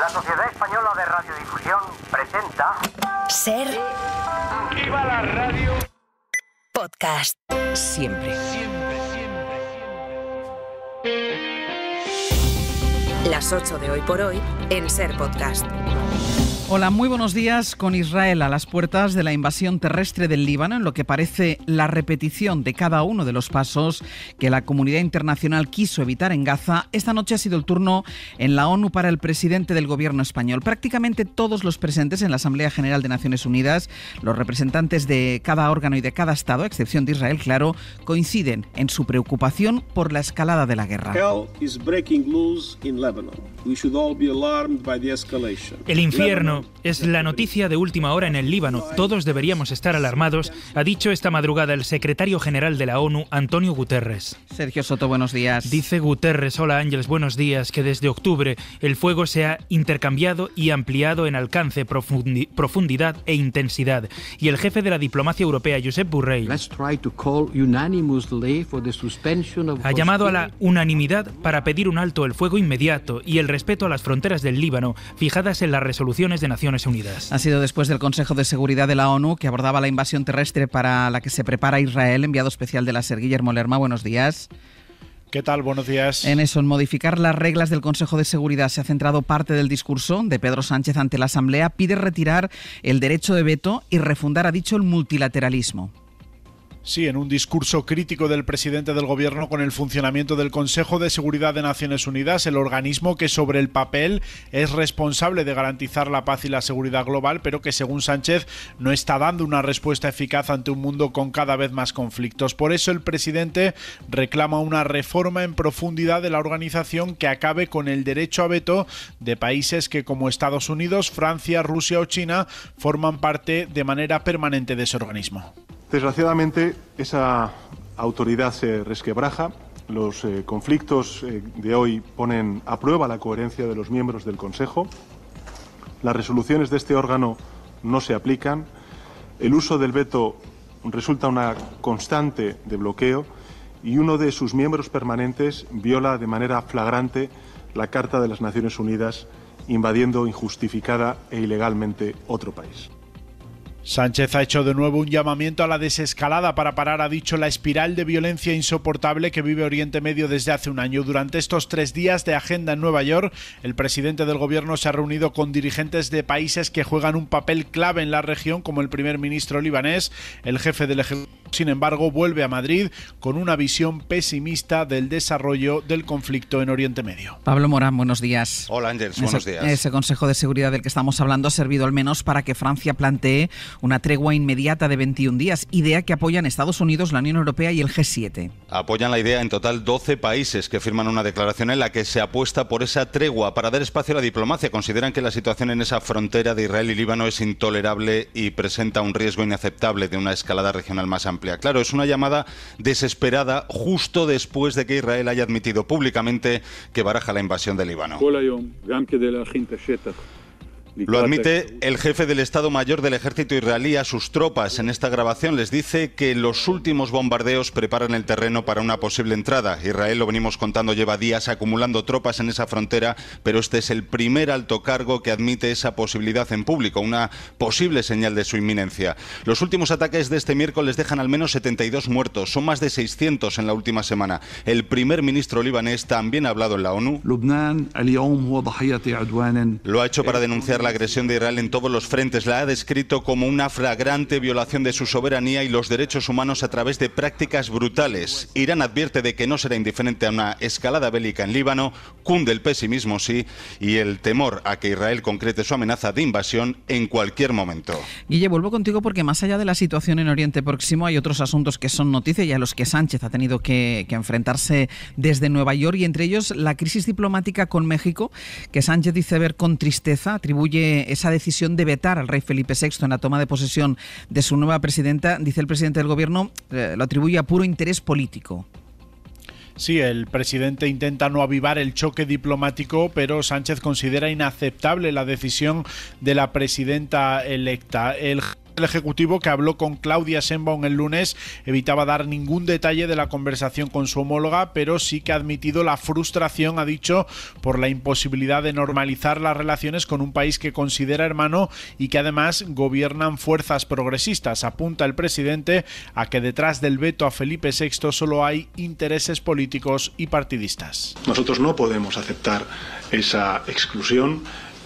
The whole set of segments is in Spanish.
La Sociedad Española de Radiodifusión presenta. Ser. Activa la radio! Podcast. Siempre. Siempre, siempre, siempre. Las 8 de hoy por hoy en Ser Podcast. Hola, muy buenos días con Israel a las puertas de la invasión terrestre del Líbano, en lo que parece la repetición de cada uno de los pasos que la comunidad internacional quiso evitar en Gaza. Esta noche ha sido el turno en la ONU para el presidente del gobierno español. Prácticamente todos los presentes en la Asamblea General de Naciones Unidas, los representantes de cada órgano y de cada Estado, excepción de Israel, claro, coinciden en su preocupación por la escalada de la guerra. El infierno es la noticia de última hora en el Líbano. Todos deberíamos estar alarmados, ha dicho esta madrugada el secretario general de la ONU, Antonio Guterres. Sergio Soto, buenos días. Dice Guterres, hola Ángeles, buenos días, que desde octubre el fuego se ha intercambiado y ampliado en alcance, profundidad e intensidad. Y el jefe de la diplomacia europea, Josep Burrell, ha llamado a la unanimidad para pedir un alto el fuego inmediato y el respeto a las fronteras del Líbano, fijadas en las resoluciones de Naciones Unidas. Ha sido después del Consejo de Seguridad de la ONU que abordaba la invasión terrestre para la que se prepara Israel, enviado especial de la SER Guillermo Lerma. Buenos días. ¿Qué tal? Buenos días. En eso, en modificar las reglas del Consejo de Seguridad se ha centrado parte del discurso de Pedro Sánchez ante la Asamblea. Pide retirar el derecho de veto y refundar, ha dicho, el multilateralismo. Sí, en un discurso crítico del presidente del gobierno con el funcionamiento del Consejo de Seguridad de Naciones Unidas, el organismo que sobre el papel es responsable de garantizar la paz y la seguridad global, pero que según Sánchez no está dando una respuesta eficaz ante un mundo con cada vez más conflictos. Por eso el presidente reclama una reforma en profundidad de la organización que acabe con el derecho a veto de países que como Estados Unidos, Francia, Rusia o China forman parte de manera permanente de ese organismo. Desgraciadamente, esa autoridad se resquebraja. Los eh, conflictos eh, de hoy ponen a prueba la coherencia de los miembros del Consejo. Las resoluciones de este órgano no se aplican. El uso del veto resulta una constante de bloqueo y uno de sus miembros permanentes viola de manera flagrante la Carta de las Naciones Unidas invadiendo injustificada e ilegalmente otro país. Sánchez ha hecho de nuevo un llamamiento a la desescalada para parar, ha dicho, la espiral de violencia insoportable que vive Oriente Medio desde hace un año. Durante estos tres días de agenda en Nueva York, el presidente del gobierno se ha reunido con dirigentes de países que juegan un papel clave en la región, como el primer ministro libanés. El jefe del Ejecutivo, sin embargo, vuelve a Madrid con una visión pesimista del desarrollo del conflicto en Oriente Medio. Pablo Morán, buenos días. Hola, Ángel, buenos días. Ese Consejo de Seguridad del que estamos hablando ha servido al menos para que Francia plantee una tregua inmediata de 21 días, idea que apoyan Estados Unidos, la Unión Europea y el G7. Apoyan la idea en total 12 países que firman una declaración en la que se apuesta por esa tregua para dar espacio a la diplomacia. Consideran que la situación en esa frontera de Israel y Líbano es intolerable y presenta un riesgo inaceptable de una escalada regional más amplia. Claro, es una llamada desesperada justo después de que Israel haya admitido públicamente que baraja la invasión de Líbano. Lo admite el jefe del Estado Mayor del Ejército israelí a sus tropas. En esta grabación les dice que los últimos bombardeos preparan el terreno para una posible entrada. Israel, lo venimos contando, lleva días acumulando tropas en esa frontera, pero este es el primer alto cargo que admite esa posibilidad en público, una posible señal de su inminencia. Los últimos ataques de este miércoles dejan al menos 72 muertos, son más de 600 en la última semana. El primer ministro libanés también ha hablado en la ONU. Lo ha hecho para denunciar la agresión de Israel en todos los frentes. La ha descrito como una flagrante violación de su soberanía y los derechos humanos a través de prácticas brutales. Irán advierte de que no será indiferente a una escalada bélica en Líbano, cunde el pesimismo sí y el temor a que Israel concrete su amenaza de invasión en cualquier momento. Guille, vuelvo contigo porque más allá de la situación en Oriente Próximo hay otros asuntos que son noticia y a los que Sánchez ha tenido que enfrentarse desde Nueva York y entre ellos la crisis diplomática con México que Sánchez dice ver con tristeza, atribuye esa decisión de vetar al rey Felipe VI en la toma de posesión de su nueva presidenta, dice el presidente del gobierno, eh, lo atribuye a puro interés político. Sí, el presidente intenta no avivar el choque diplomático, pero Sánchez considera inaceptable la decisión de la presidenta electa. El el Ejecutivo, que habló con Claudia Sheinbaum el lunes, evitaba dar ningún detalle de la conversación con su homóloga, pero sí que ha admitido la frustración, ha dicho, por la imposibilidad de normalizar las relaciones con un país que considera hermano y que además gobiernan fuerzas progresistas. Apunta el presidente a que detrás del veto a Felipe VI solo hay intereses políticos y partidistas. Nosotros no podemos aceptar esa exclusión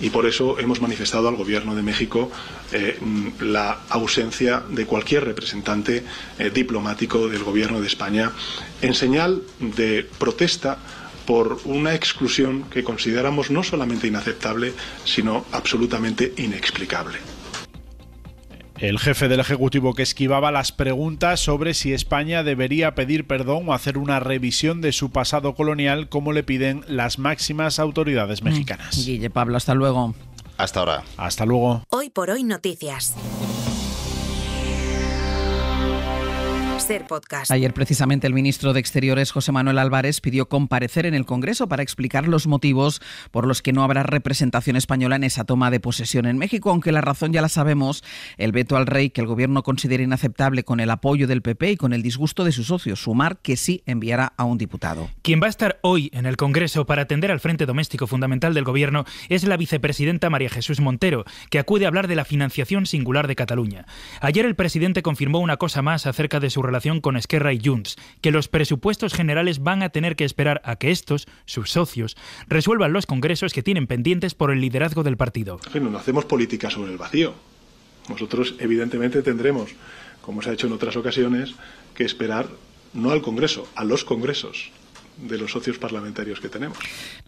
y por eso hemos manifestado al Gobierno de México eh, mm, la ausencia de cualquier representante eh, diplomático del Gobierno de España en señal de protesta por una exclusión que consideramos no solamente inaceptable, sino absolutamente inexplicable el jefe del Ejecutivo que esquivaba las preguntas sobre si España debería pedir perdón o hacer una revisión de su pasado colonial como le piden las máximas autoridades mm. mexicanas. Guille Pablo, hasta luego. Hasta ahora. Hasta luego. Hoy por hoy noticias. Podcast. Ayer precisamente el ministro de Exteriores José Manuel Álvarez pidió comparecer en el Congreso para explicar los motivos por los que no habrá representación española en esa toma de posesión en México, aunque la razón ya la sabemos, el veto al rey que el gobierno considera inaceptable con el apoyo del PP y con el disgusto de sus socios, Sumar que sí enviará a un diputado. Quien va a estar hoy en el Congreso para atender al frente doméstico fundamental del gobierno es la vicepresidenta María Jesús Montero, que acude a hablar de la financiación singular de Cataluña. Ayer el presidente confirmó una cosa más acerca de su relación con Esquerra y Junts, que los presupuestos generales van a tener que esperar a que estos, sus socios, resuelvan los congresos que tienen pendientes por el liderazgo del partido. No hacemos política sobre el vacío. Nosotros evidentemente tendremos, como se ha hecho en otras ocasiones, que esperar no al Congreso, a los Congresos de los socios parlamentarios que tenemos.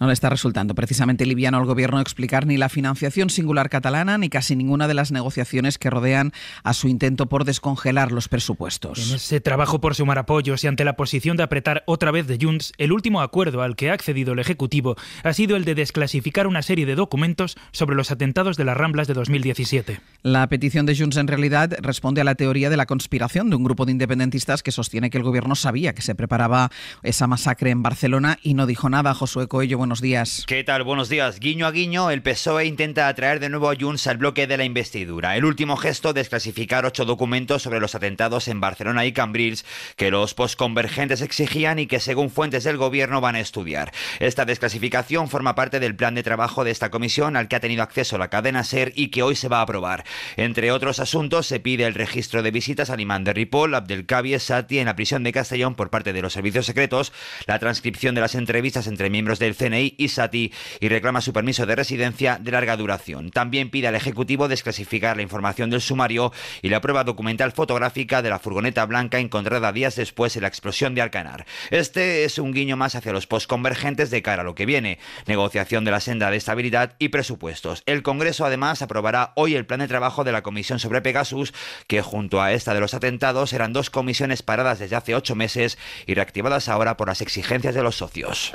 No le está resultando precisamente liviano al Gobierno explicar ni la financiación singular catalana ni casi ninguna de las negociaciones que rodean a su intento por descongelar los presupuestos. En ese trabajo por sumar apoyos y ante la posición de apretar otra vez de Junts, el último acuerdo al que ha accedido el Ejecutivo ha sido el de desclasificar una serie de documentos sobre los atentados de las Ramblas de 2017. La petición de Junts en realidad responde a la teoría de la conspiración de un grupo de independentistas que sostiene que el Gobierno sabía que se preparaba esa masacre en Barcelona y no dijo nada. Josué Coello, buenos días. ¿Qué tal? Buenos días. Guiño a guiño, el PSOE intenta atraer de nuevo a Junts al bloque de la investidura. El último gesto, desclasificar ocho documentos sobre los atentados en Barcelona y Cambrils que los postconvergentes exigían y que según fuentes del gobierno van a estudiar. Esta desclasificación forma parte del plan de trabajo de esta comisión al que ha tenido acceso la cadena SER y que hoy se va a aprobar. Entre otros asuntos, se pide el registro de visitas a imán de Ripoll, Abdelkabi Sati en la prisión de Castellón por parte de los servicios secretos, la transcripción de las entrevistas entre miembros del CNI y Sati y reclama su permiso de residencia de larga duración. También pide al Ejecutivo desclasificar la información del sumario y la prueba documental fotográfica de la furgoneta blanca encontrada días después de la explosión de Alcanar. Este es un guiño más hacia los postconvergentes de cara a lo que viene, negociación de la senda de estabilidad y presupuestos. El Congreso además aprobará hoy el plan de trabajo de la Comisión sobre Pegasus, que junto a esta de los atentados eran dos comisiones paradas desde hace ocho meses y reactivadas ahora por las exigencias exigencias de los socios.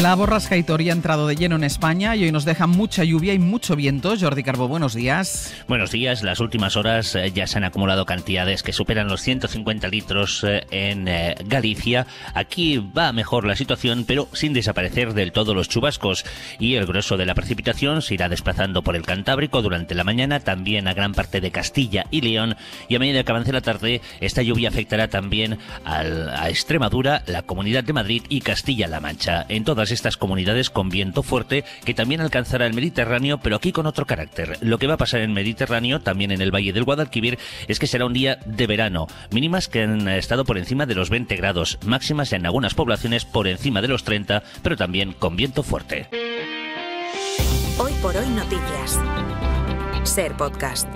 La borrasca Hitori ha entrado de lleno en España y hoy nos deja mucha lluvia y mucho viento. Jordi Carbo, buenos días. Buenos días. Las últimas horas eh, ya se han acumulado cantidades que superan los 150 litros eh, en eh, Galicia. Aquí va mejor la situación, pero sin desaparecer del todo los chubascos. Y el grueso de la precipitación se irá desplazando por el Cantábrico durante la mañana, también a gran parte de Castilla y León. Y a medida que avance la tarde, esta lluvia afectará también a Extremadura, la Comunidad de Madrid y Castilla-La Mancha. En toda estas comunidades con viento fuerte que también alcanzará el Mediterráneo, pero aquí con otro carácter. Lo que va a pasar en el Mediterráneo, también en el Valle del Guadalquivir, es que será un día de verano, mínimas que han estado por encima de los 20 grados, máximas en algunas poblaciones por encima de los 30, pero también con viento fuerte. Hoy por hoy noticias. Ser Podcast.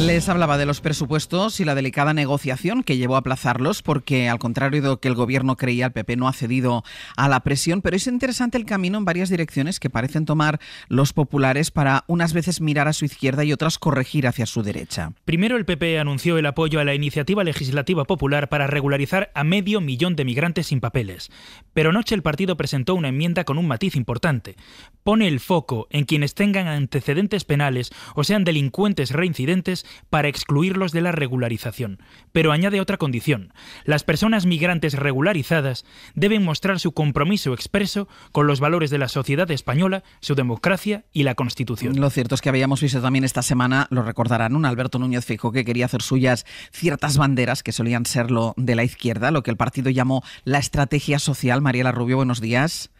Les hablaba de los presupuestos y la delicada negociación que llevó a aplazarlos, porque al contrario de lo que el gobierno creía, el PP no ha cedido a la presión. Pero es interesante el camino en varias direcciones que parecen tomar los populares para unas veces mirar a su izquierda y otras corregir hacia su derecha. Primero, el PP anunció el apoyo a la iniciativa legislativa popular para regularizar a medio millón de migrantes sin papeles. Pero anoche el partido presentó una enmienda con un matiz importante. Pone el foco en quienes tengan antecedentes penales o se sean delincuentes reincidentes para excluirlos de la regularización. Pero añade otra condición. Las personas migrantes regularizadas deben mostrar su compromiso expreso con los valores de la sociedad española, su democracia y la Constitución. Lo cierto es que habíamos visto también esta semana, lo recordarán, un Alberto Núñez Fijo que quería hacer suyas ciertas banderas que solían ser lo de la izquierda, lo que el partido llamó la estrategia social. Mariela Rubio, buenos días.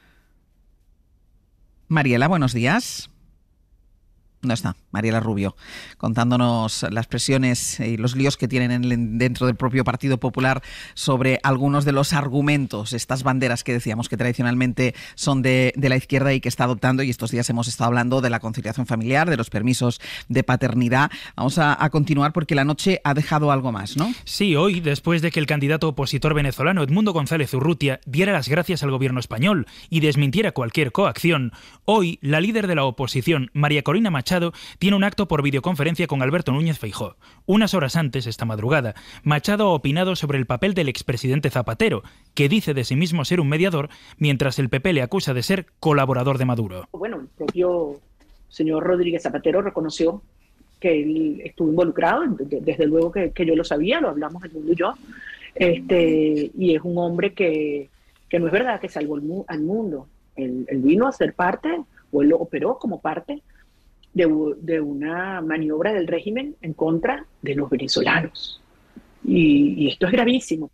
Mariela, buenos días. No está, Mariela Rubio, contándonos las presiones y los líos que tienen dentro del propio Partido Popular sobre algunos de los argumentos, estas banderas que decíamos que tradicionalmente son de, de, la izquierda y que está adoptando. Y estos días hemos estado hablando de la conciliación familiar, de los permisos de paternidad. Vamos a, a continuar porque la noche ha dejado algo más, ¿no? Sí, hoy, después de que el candidato opositor venezolano Edmundo González Urrutia diera las gracias al gobierno español y desmintiera cualquier coacción, hoy la líder de la oposición, María Corina Machado, Machado tiene un acto por videoconferencia con Alberto Núñez Feijó. Unas horas antes, esta madrugada, Machado ha opinado sobre el papel del expresidente Zapatero, que dice de sí mismo ser un mediador, mientras el PP le acusa de ser colaborador de Maduro. Bueno, el propio señor Rodríguez Zapatero reconoció que él estuvo involucrado, desde luego que, yo lo sabía, lo hablamos el mundo y yo, este, y es un hombre que, que no es verdad que salvó al mundo. Él, vino a ser parte, o él lo operó como parte de, una maniobra del régimen en contra de los venezolanos. y esto es gravísimo.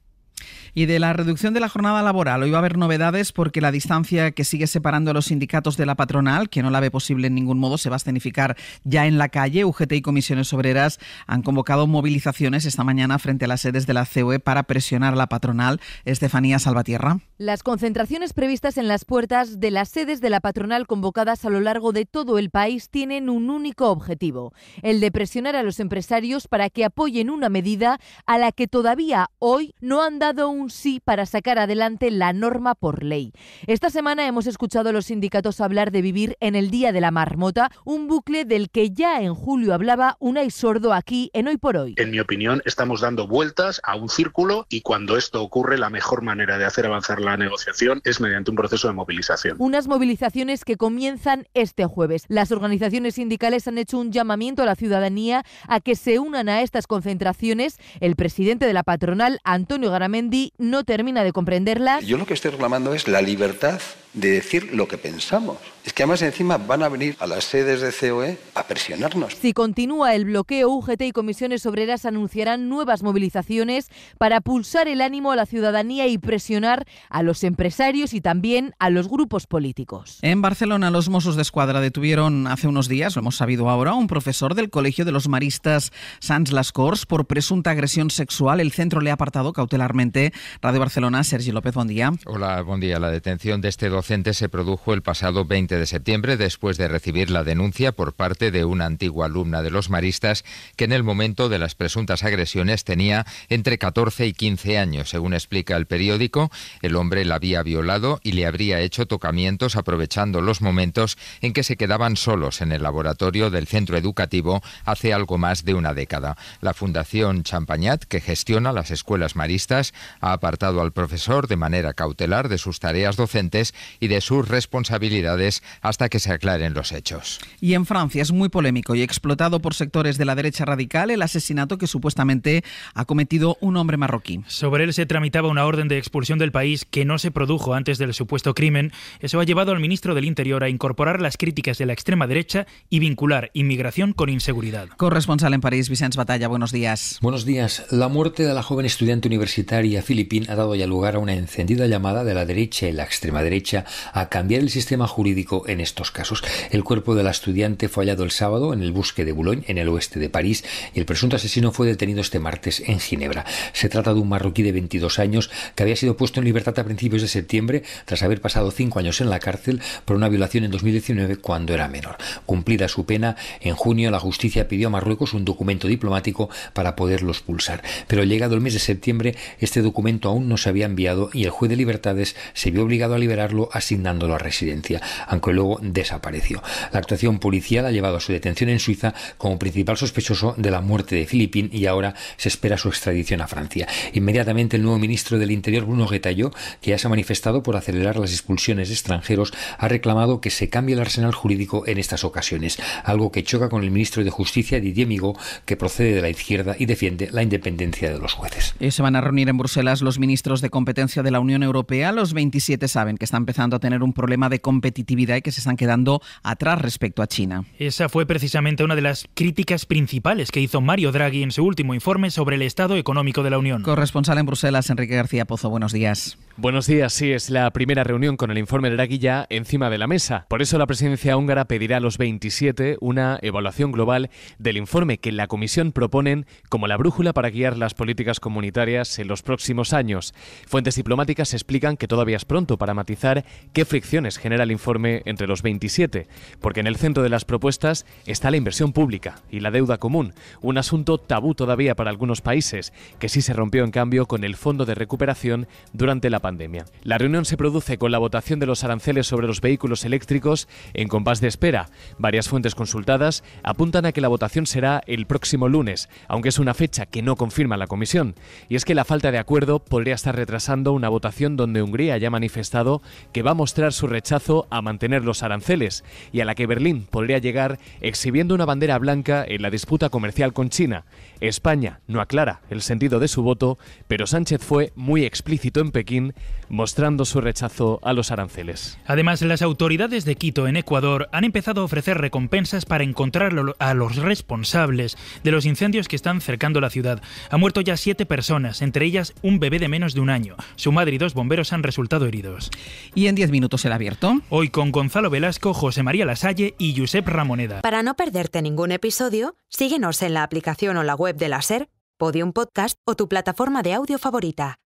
Y de la reducción de la jornada laboral, hoy va a haber novedades porque la distancia que sigue separando a los sindicatos de la patronal, que no la ve posible en ningún modo, se va a escenificar ya en la calle. UGT y Comisiones Obreras han convocado movilizaciones esta mañana frente a las sedes de la COE para presionar a la patronal. Estefanía Salvatierra. Las concentraciones previstas en las puertas de las sedes de la patronal convocadas a lo largo de todo el país tienen un único objetivo, el de presionar a los empresarios para que apoyen una medida a la que todavía hoy no han dado un un sí para sacar adelante la norma por ley. Esta semana hemos escuchado a los sindicatos hablar de vivir en el Día de la Marmota, un bucle del que ya en julio hablaba un y sordo aquí en Hoy por Hoy. En mi opinión, estamos dando vueltas a un círculo y cuando esto ocurre, la mejor manera de hacer avanzar la negociación es mediante un proceso de movilización. Unas movilizaciones que comienzan este jueves. Las organizaciones sindicales han hecho un llamamiento a la ciudadanía a que se unan a estas concentraciones. El presidente de la patronal, Antonio Garamendi, no termina de comprenderla. Yo lo que estoy reclamando es la libertad de decir lo que pensamos. Es que además encima van a venir a las sedes de COE a presionarnos. Si continúa el bloqueo, UGT y comisiones obreras anunciarán nuevas movilizaciones para pulsar el ánimo a la ciudadanía y presionar a los empresarios y también a los grupos políticos. En Barcelona, los Mossos de Escuadra detuvieron hace unos días, lo hemos sabido ahora, a un profesor del Colegio de los Maristas Sans Las por presunta agresión sexual. El centro le ha apartado cautelarmente. Radio Barcelona, Sergi López, buen día. Hola, buen día. La detención de este docente se produjo el pasado 20 de septiembre después de recibir la denuncia por parte de una antigua alumna de los maristas que en el momento de las presuntas agresiones tenía entre 14 y 15 años. Según explica el periódico, el hombre la había violado y le habría hecho tocamientos aprovechando los momentos en que se quedaban solos en el laboratorio del centro educativo hace algo más de una década. La Fundación Champañat... que gestiona las escuelas maristas, ha apartado al profesor de manera cautelar de sus tareas docentes y de sus responsabilidades hasta que se aclaren los hechos. Y en Francia es muy polémico y explotado por sectores de la derecha radical el asesinato que supuestamente ha cometido un hombre marroquí. Sobre él se tramitaba una orden de expulsión del país que no se produjo antes del supuesto crimen. Eso ha llevado al ministro del Interior a incorporar las críticas de la extrema derecha y vincular inmigración con inseguridad. Corresponsal en París, Vicens Batalla, buenos días. Buenos días. La muerte de la joven estudiante universitaria filipina ha dado ya lugar a una encendida llamada de la derecha y la extrema derecha a cambiar el sistema jurídico en estos casos. El cuerpo de la estudiante fue hallado el sábado en el bosque de Boulogne, en el oeste de París, y el presunto asesino fue detenido este martes en Ginebra. Se trata de un marroquí de 22 años que había sido puesto en libertad a principios de septiembre tras haber pasado cinco años en la cárcel por una violación en 2019 cuando era menor. Cumplida su pena, en junio la justicia pidió a Marruecos un documento diplomático para poderlo expulsar. Pero llegado el mes de septiembre, este documento aún no se había enviado y el juez de libertades se vio obligado a liberarlo asignándolo a residencia, aunque luego desapareció. La actuación policial ha llevado a su detención en Suiza como principal sospechoso de la muerte de Filipín y ahora se espera su extradición a Francia. Inmediatamente el nuevo ministro del Interior, Bruno Getayo, que ya se ha manifestado por acelerar las expulsiones de extranjeros, ha reclamado que se cambie el arsenal jurídico en estas ocasiones, algo que choca con el ministro de Justicia, Didier Migo, que procede de la izquierda y defiende la independencia de los jueces. Eh, se van a reunir en Bruselas los ministros de competencia de la Unión Europea. Los 27 saben que está empezando a tener un problema de competitividad y que se están quedando atrás respecto a China. Esa fue precisamente una de las críticas principales que hizo Mario Draghi en su último informe sobre el estado económico de la Unión. Corresponsal en Bruselas, Enrique García Pozo, buenos días. Buenos días, sí, es la primera reunión con el informe de Draghi ya encima de la mesa. Por eso la presidencia húngara pedirá a los 27 una evaluación global del informe que la Comisión proponen como la brújula para guiar las políticas comunitarias en los próximos años. Fuentes diplomáticas explican que todavía es pronto para matizar qué fricciones genera el informe entre los 27, porque en el centro de las propuestas está la inversión pública y la deuda común, un asunto tabú todavía para algunos países, que sí se rompió en cambio con el Fondo de Recuperación durante la pandemia. La reunión se produce con la votación de los aranceles sobre los vehículos eléctricos en compás de espera. Varias fuentes consultadas apuntan a que la votación será el próximo lunes, aunque es una fecha que no confirma la Comisión. Y es que la falta de acuerdo podría estar retrasando una votación donde Hungría haya manifestado que que va a mostrar su rechazo a mantener los aranceles y a la que Berlín podría llegar exhibiendo una bandera blanca en la disputa comercial con China. España no aclara el sentido de su voto, pero Sánchez fue muy explícito en Pekín, mostrando su rechazo a los aranceles. Además, las autoridades de Quito, en Ecuador, han empezado a ofrecer recompensas para encontrar a los responsables de los incendios que están cercando la ciudad. Han muerto ya siete personas, entre ellas un bebé de menos de un año. Su madre y dos bomberos han resultado heridos. ¿Y en diez minutos el abierto? Hoy con Gonzalo Velasco, José María Lasalle y Josep Ramoneda. Para no perderte ningún episodio, Síguenos en la aplicación o la web de la SER, Podium Podcast o tu plataforma de audio favorita.